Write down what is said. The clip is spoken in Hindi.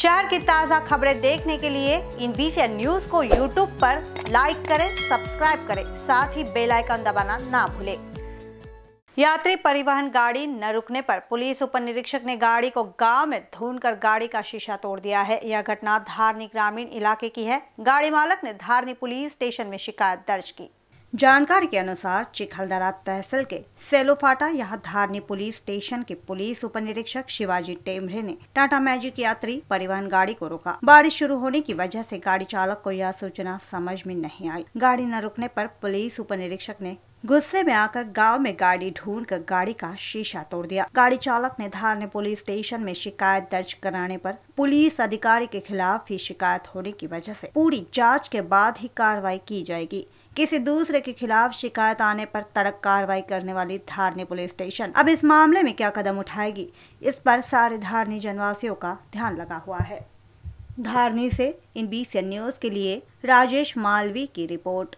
शहर की ताज़ा खबरें देखने के लिए इन बीसी न्यूज को यूट्यूब पर लाइक करें सब्सक्राइब करें साथ ही बेल आइकन दबाना ना भूलें यात्री परिवहन गाड़ी न रुकने पर पुलिस उप निरीक्षक ने गाड़ी को गांव में धून कर गाड़ी का शीशा तोड़ दिया है यह घटना धारनी ग्रामीण इलाके की है गाड़ी मालक ने धारनी पुलिस स्टेशन में शिकायत दर्ज की जानकारी के अनुसार चिखलदरा तहसील के सेलोफाटा यहाँ धारनी पुलिस स्टेशन के पुलिस उप निरीक्षक शिवाजी टेमरे ने टाटा मैजिक यात्री परिवहन गाड़ी को रोका बारिश शुरू होने की वजह से गाड़ी चालक को यह सूचना समझ में नहीं आई गाड़ी न रुकने पर पुलिस उप निरीक्षक ने गुस्से में आकर गांव में गाड़ी ढूंढ कर गाड़ी का शीशा तोड़ दिया गाड़ी चालक ने धारने पुलिस स्टेशन में शिकायत दर्ज कराने पर पुलिस अधिकारी के खिलाफ ही शिकायत होने की वजह से पूरी जांच के बाद ही कार्रवाई की जाएगी किसी दूसरे के खिलाफ शिकायत आने पर तड़क कार्रवाई करने वाली धारनी पुलिस स्टेशन अब इस मामले में क्या कदम उठाएगी इस पर सारे धारनी जनवासियों का ध्यान लगा हुआ है धारनी से इन बी न्यूज के लिए राजेश मालवी की रिपोर्ट